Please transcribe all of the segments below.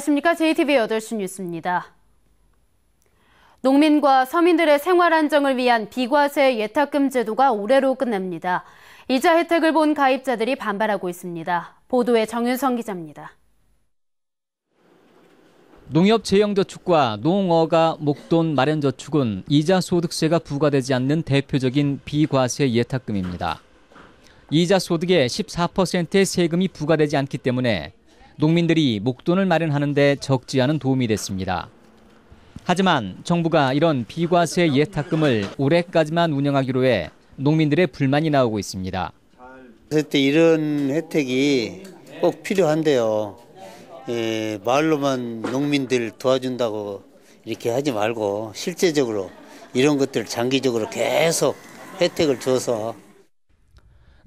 안녕하십니까. j t b 8시 뉴스입니다. 농민과 서민들의 생활 안정을 위한 비과세 예탁금 제도가 올해로 끝납니다. 이자 혜택을 본 가입자들이 반발하고 있습니다. 보도에 정윤성 기자입니다. 농협재형저축과 농어가 목돈 마련저축은 이자 소득세가 부과되지 않는 대표적인 비과세 예탁금입니다. 이자 소득의 14%의 세금이 부과되지 않기 때문에 농민들이 목돈을 마련하는데 적지 않은 도움이 됐습니다. 하지만 정부가 이런 비과세 예탁금을 올해까지만 운영하기로 해 농민들의 불만이 나오고 있습니다. 그때 이런 혜택이 꼭 필요한데요. 예, 말로만 농민들 도와준다고 이렇게 하지 말고 실제적으로 이런 것들 장기적으로 계속 혜택을 줘서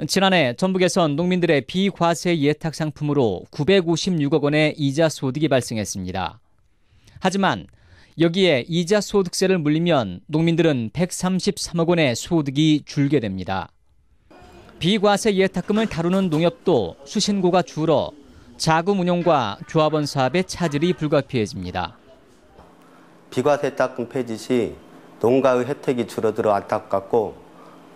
지난해 전북에선 농민들의 비과세 예탁 상품으로 956억 원의 이자 소득이 발생했습니다. 하지만 여기에 이자 소득세를 물리면 농민들은 133억 원의 소득이 줄게 됩니다. 비과세 예탁금을 다루는 농협도 수신고가 줄어 자금 운용과 조합원 사업의 차질이 불가피해집니다. 비과세 예탁금 폐지 시 농가의 혜택이 줄어들어 안타깝고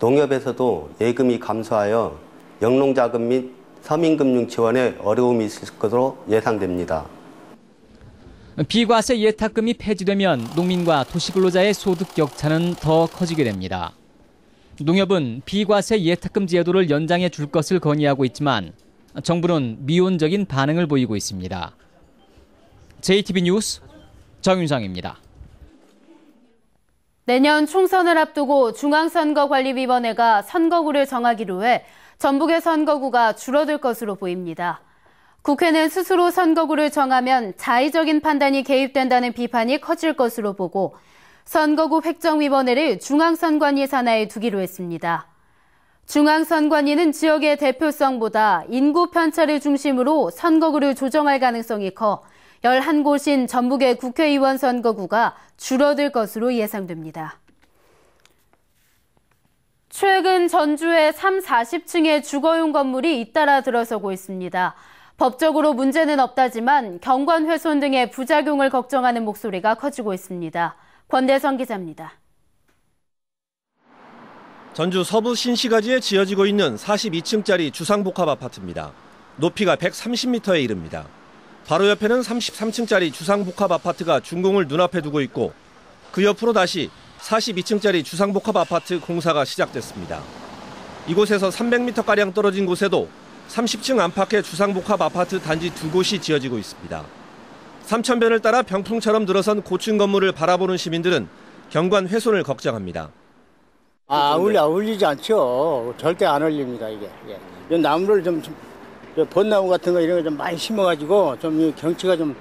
농협에서도 예금이 감소하여 영농자금 및 서민금융 지원에 어려움이 있을 것으로 예상됩니다. 비과세 예탁금이 폐지되면 농민과 도시근로자의 소득 격차는 더 커지게 됩니다. 농협은 비과세 예탁금 제도를 연장해 줄 것을 건의하고 있지만 정부는 미온적인 반응을 보이고 있습니다. JTB 뉴스 정윤상입니다. 내년 총선을 앞두고 중앙선거관리위원회가 선거구를 정하기로 해 전북의 선거구가 줄어들 것으로 보입니다. 국회는 스스로 선거구를 정하면 자의적인 판단이 개입된다는 비판이 커질 것으로 보고 선거구 획정위원회를 중앙선관위 산하에 두기로 했습니다. 중앙선관위는 지역의 대표성보다 인구 편차를 중심으로 선거구를 조정할 가능성이 커 11곳인 전북의 국회의원 선거구가 줄어들 것으로 예상됩니다. 최근 전주의 3, 40층의 주거용 건물이 잇따라 들어서고 있습니다. 법적으로 문제는 없다지만 경관 훼손 등의 부작용을 걱정하는 목소리가 커지고 있습니다. 권대성 기자입니다. 전주 서부 신시가지에 지어지고 있는 42층짜리 주상복합 아파트입니다. 높이가 130m에 이릅니다. 바로 옆에는 33층짜리 주상복합 아파트가 준공을 눈앞에 두고 있고 그 옆으로 다시 42층짜리 주상복합 아파트 공사가 시작됐습니다. 이곳에서 300m가량 떨어진 곳에도 30층 안팎의 주상복합 아파트 단지 두 곳이 지어지고 있습니다. 삼천변을 따라 병풍처럼 들어선 고층 건물을 바라보는 시민들은 경관 훼손을 걱정합니다. 아, 어울리, 어울리지 않죠. 절대 안 어울립니다, 이게. 예. 이 나무를 좀, 좀... 벚나무 그 같은 거 이런 거 좀 많이 심어가지고 좀 경치가 좀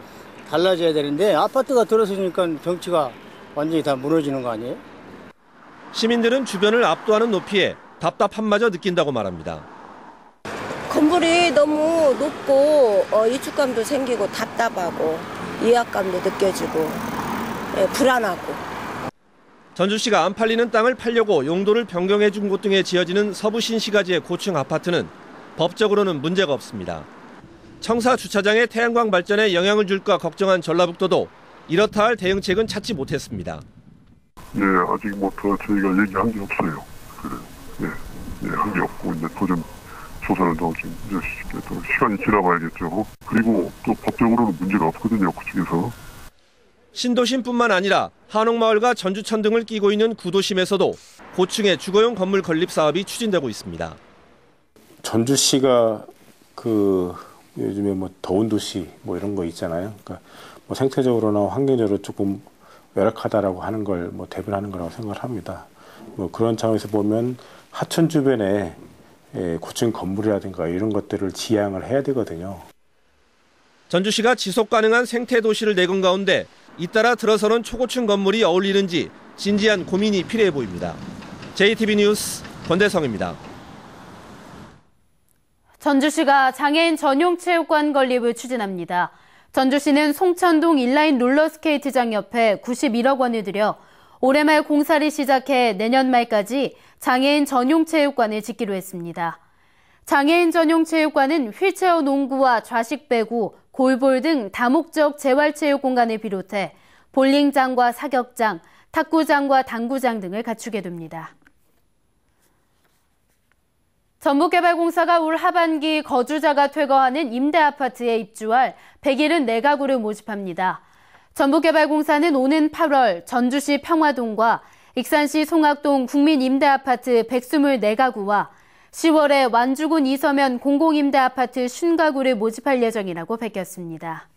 달라져야 되는데 아파트가 들어서니까 경치가 완전히 다 무너지는 거 아니에요? 시민들은 주변을 압도하는 높이에 답답함마저 느낀다고 말합니다. 건물이 너무 높고 어, 위축감도 생기고 답답하고 위압감도 느껴지고 예, 불안하고. 전주시가 안 팔리는 땅을 팔려고 용도를 변경해 준곳 등에 지어지는 서부신시가지의 고층 아파트는 법적으로는 문제가 없습니다. 청사 주차장에 태양광 발전에 영향을 줄까 걱정한 전라북도도 이렇다 할 대응책은 찾지 못했습니다. 예, 아직 뭐더 저희가 얘기한 게 없어요. 그래 예, 예한 게 없고 이제 도좀 조사를 더좀이또 시간이 지나봐야겠죠. 그리고 또 법적으로는 문제가 없거든요. 그쪽에서. 신도심뿐만 아니라 한옥마을과 전주천 등을 끼고 있는 구도심에서도 고층의 주거용 건물 건립 사업이 추진되고 있습니다. 전주시가 그 요즘에 뭐 더운 도시 뭐 이런 거 있잖아요. 그러니까 뭐 생태적으로나 환경적으로 조금 열악하다라고 하는 걸 뭐 대변하는 거라고 생각을 합니다. 뭐 그런 차원에서 보면 하천 주변에 예, 고층 건물이라든가 이런 것들을 지양을 해야 되거든요. 전주시가 지속 가능한 생태 도시를 내건 가운데 잇따라 들어서는 초고층 건물이 어울리는지 진지한 고민이 필요해 보입니다. JTB 뉴스 권대성입니다. 전주시가 장애인 전용 체육관 건립을 추진합니다. 전주시는 송천동 인라인 롤러스케이트장 옆에 91억 원을 들여 올해 말 공사를 시작해 내년 말까지 장애인 전용 체육관을 짓기로 했습니다. 장애인 전용 체육관은 휠체어 농구와 좌식 배구, 골볼 등 다목적 재활체육 공간을 비롯해 볼링장과 사격장, 탁구장과 당구장 등을 갖추게 됩니다. 전북개발공사가 올 하반기 거주자가 퇴거하는 임대아파트에 입주할 1 0 0일은4가구를 모집합니다. 전북개발공사는 오는 8월 전주시 평화동과 익산시 송악동 국민임대아파트 124가구와 10월에 완주군 이서면 공공임대아파트 50가구를 모집할 예정이라고 밝혔습니다.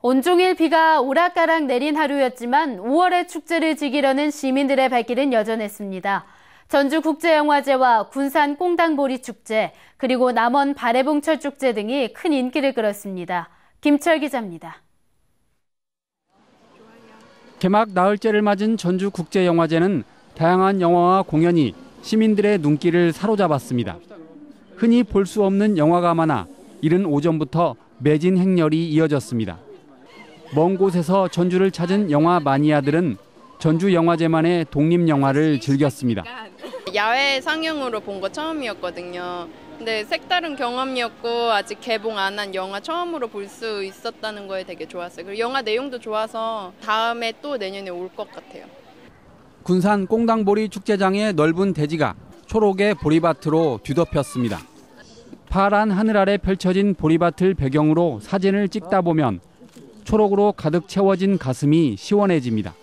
온종일 비가 오락가락 내린 하루였지만 5월의 축제를 즐기려는 시민들의 발길은 여전했습니다. 전주국제영화제와 군산 꽁당보리축제, 그리고 남원 바래봉철축제 등이 큰 인기를 끌었습니다. 김철 기자입니다. 개막 나흘째를 맞은 전주국제영화제는 다양한 영화와 공연이 시민들의 눈길을 사로잡았습니다. 흔히 볼 수 없는 영화가 많아 이른 오전부터 매진 행렬이 이어졌습니다. 먼 곳에서 전주를 찾은 영화 마니아들은 전주 영화제만의 독립 영화를 즐겼습니다. 야외 상영으로 본 거 처음이었거든요. 근데 색다른 경험이었고 아직 개봉 안 한 영화 처음으로 볼 수 있었다는 거에 되게 좋았어요. 그리고 영화 내용도 좋아서 다음에 또 내년에 올 것 같아요. 군산 꽁당보리 축제장의 넓은 대지가 초록의 보리밭으로 뒤덮였습니다. 파란 하늘 아래 펼쳐진 보리밭을 배경으로 사진을 찍다 보면 초록으로 가득 채워진 가슴이 시원해집니다.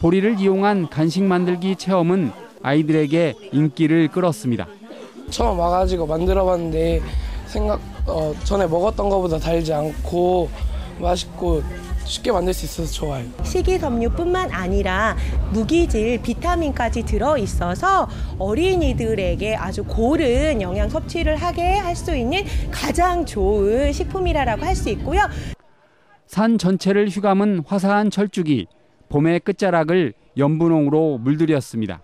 보리를 이용한 간식 만들기 체험은 아이들에게 인기를 끌었습니다. 처음 와가지고 만들어봤는데 생각 어, 전에 먹었던 것보다 달지 않고 맛있고 쉽게 만들 수 있어서 좋아요. 식이섬유뿐만 아니라 무기질, 비타민까지 들어 있어서 어린이들에게 아주 고른 영양 섭취를 하게 할 수 있는 가장 좋은 식품이라고 할 수 있고요. 산 전체를 휘감은 화사한 철쭉이 봄의 끝자락을 연분홍으로 물들였습니다.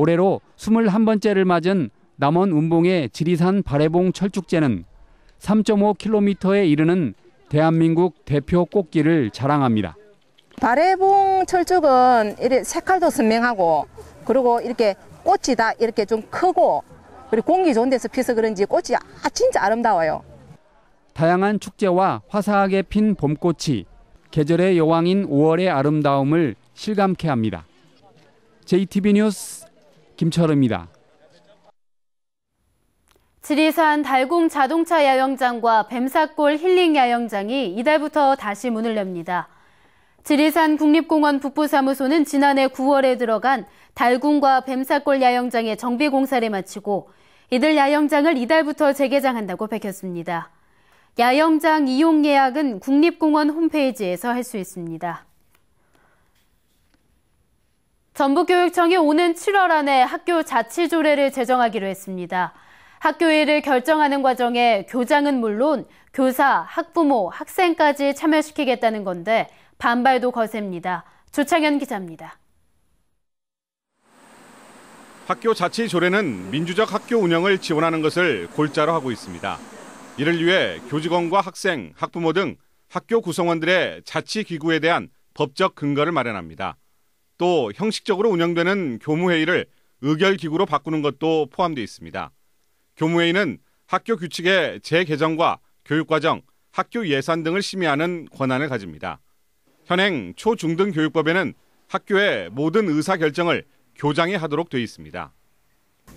올해로 21번째를 맞은 남원 운봉의 지리산 발해봉 철축제는 3.5km에 이르는 대한민국 대표 꽃길을 자랑합니다. 발해봉 철쭉은 색깔도 선명하고 그리고 이렇게 꽃이 다 이렇게 좀 크고 그리고 공기 좋은 데서 피서 그런지 꽃이 아, 진짜 아름다워요. 다양한 축제와 화사하게 핀 봄꽃이 계절의 여왕인 5월의 아름다움을 실감케 합니다. JTB 뉴스 김철입니다. 지리산 달공 자동차 야영장과 뱀사골 힐링 야영장이 이달부터 다시 문을 엽니다. 지리산 국립공원 북부사무소는 지난해 9월에 들어간 달궁과 뱀사골 야영장의 정비 공사를 마치고 이들 야영장을 이달부터 재개장한다고 밝혔습니다. 야영장 이용 예약은 국립공원 홈페이지에서 할 수 있습니다. 전북교육청이 오는 7월 안에 학교 자치조례를 제정하기로 했습니다. 학교 일을 결정하는 과정에 교장은 물론 교사, 학부모, 학생까지 참여시키겠다는 건데 반발도 거셉니다. 조창현 기자입니다. 학교 자치조례는 민주적 학교 운영을 지원하는 것을 골자로 하고 있습니다. 이를 위해 교직원과 학생, 학부모 등 학교 구성원들의 자치기구에 대한 법적 근거를 마련합니다. 또 형식적으로 운영되는 교무회의를 의결기구로 바꾸는 것도 포함되어 있습니다. 교무회의는 학교 규칙의 재개정과 교육과정, 학교 예산 등을 심의하는 권한을 가집니다. 현행 초중등교육법에는 학교의 모든 의사결정을 교장이 하도록 되어 있습니다.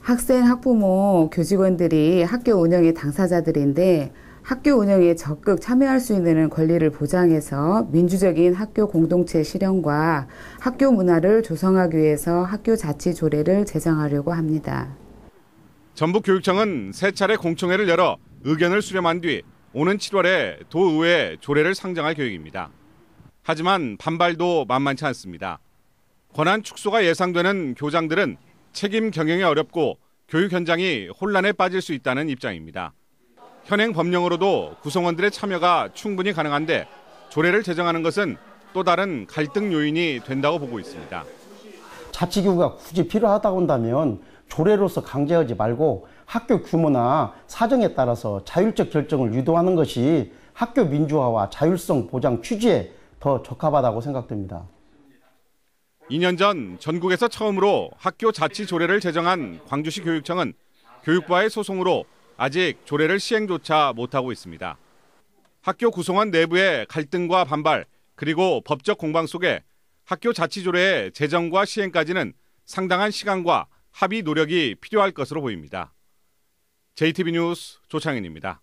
학생, 학부모, 교직원들이 학교 운영의 당사자들인데 학교 운영에 적극 참여할 수 있는 권리를 보장해서 민주적인 학교 공동체 실현과 학교 문화를 조성하기 위해서 학교 자치 조례를 제정하려고 합니다. 전북교육청은 세 차례 공청회를 열어 의견을 수렴한 뒤 오는 7월에 도의회 조례를 상정할 계획입니다. 하지만 반발도 만만치 않습니다. 권한 축소가 예상되는 교장들은 책임 경영이 어렵고 교육 현장이 혼란에 빠질 수 있다는 입장입니다. 현행 법령으로도 구성원들의 참여가 충분히 가능한데 조례를 제정하는 것은 또 다른 갈등 요인이 된다고 보고 있습니다. 자치기구가 굳이 필요하다고 한다면 조례로서 강제하지 말고 학교 규모나 사정에 따라서 자율적 결정을 유도하는 것이 학교 민주화와 자율성 보장 취지에 더 적합하다고 생각됩니다. 2년 전 전국에서 처음으로 학교 자치 조례를 제정한 광주시 교육청은 교육부와의 소송으로 아직 조례를 시행조차 못하고 있습니다. 학교 구성원 내부의 갈등과 반발 그리고 법적 공방 속에 학교 자치조례의 제정과 시행까지는 상당한 시간과 합의 노력이 필요할 것으로 보입니다. JTB 뉴스 조창현입니다.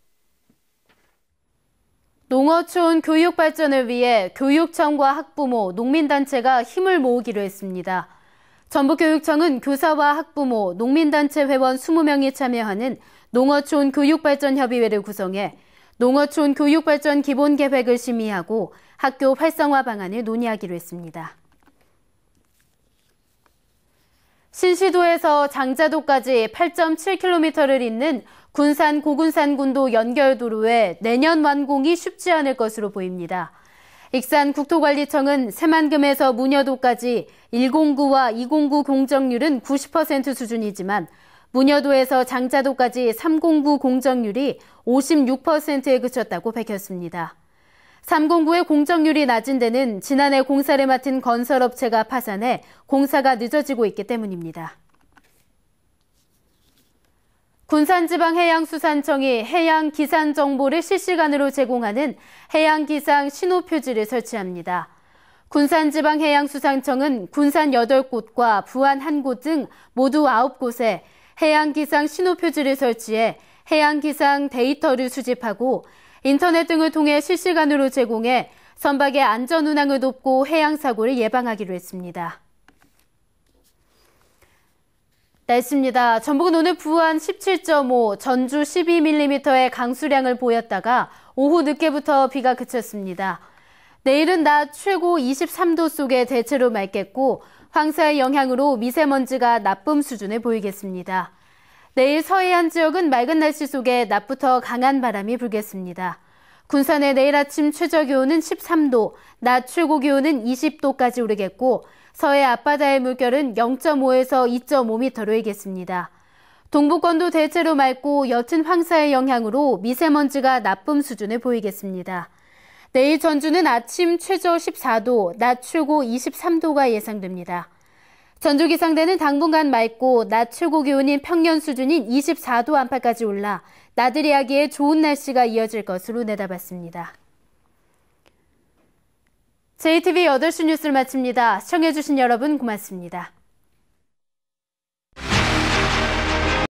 농어촌 교육 발전을 위해 교육청과 학부모, 농민단체가 힘을 모으기로 했습니다. 전북교육청은 교사와 학부모, 농민단체 회원 20명이 참여하는 농어촌 교육발전협의회를 구성해 농어촌 교육발전 기본계획을 심의하고 학교 활성화 방안을 논의하기로 했습니다. 신시도에서 장자도까지 8.7km를 잇는 군산 고군산군도 연결도로의 내년 완공이 쉽지 않을 것으로 보입니다. 익산 국토관리청은 새만금에서 무녀도까지 109와 209 공정률은 90% 수준이지만 무녀도에서 장자도까지 309 공정률이 56%에 그쳤다고 밝혔습니다. 309의 공정률이 낮은 데는 지난해 공사를 맡은 건설업체가 파산해 공사가 늦어지고 있기 때문입니다. 군산지방해양수산청이 해양 기상 정보를 실시간으로 제공하는 해양 기상 신호 표지를 설치합니다. 군산지방해양수산청은 군산 8곳과 부안 1곳 등 모두 9곳에 해양기상 신호표지를 설치해 해양기상 데이터를 수집하고 인터넷 등을 통해 실시간으로 제공해 선박의 안전 운항을 돕고 해양 사고를 예방하기로 했습니다. 날씨입니다. 전북은 오늘 부안 17.5, 전주 12mm의 강수량을 보였다가 오후 늦게부터 비가 그쳤습니다. 내일은 낮 최고 23도 속에 대체로 맑겠고 황사의 영향으로 미세먼지가 나쁨 수준을 보이겠습니다. 내일 서해안 지역은 맑은 날씨 속에 낮부터 강한 바람이 불겠습니다. 군산의 내일 아침 최저 기온은 13도, 낮 최고 기온은 20도까지 오르겠고 서해 앞바다의 물결은 0.5에서 2.5m로 이겠습니다. 동부권도 대체로 맑고 옅은 황사의 영향으로 미세먼지가 나쁨 수준을 보이겠습니다. 내일 전주는 아침 최저 14도, 낮 최고 23도가 예상됩니다. 전주 기상대는 당분간 맑고 낮 최고 기온인 평년 수준인 24도 안팎까지 올라 나들이 하기에 좋은 날씨가 이어질 것으로 내다봤습니다. JTV 8시 뉴스를 마칩니다. 시청해주신 여러분 고맙습니다.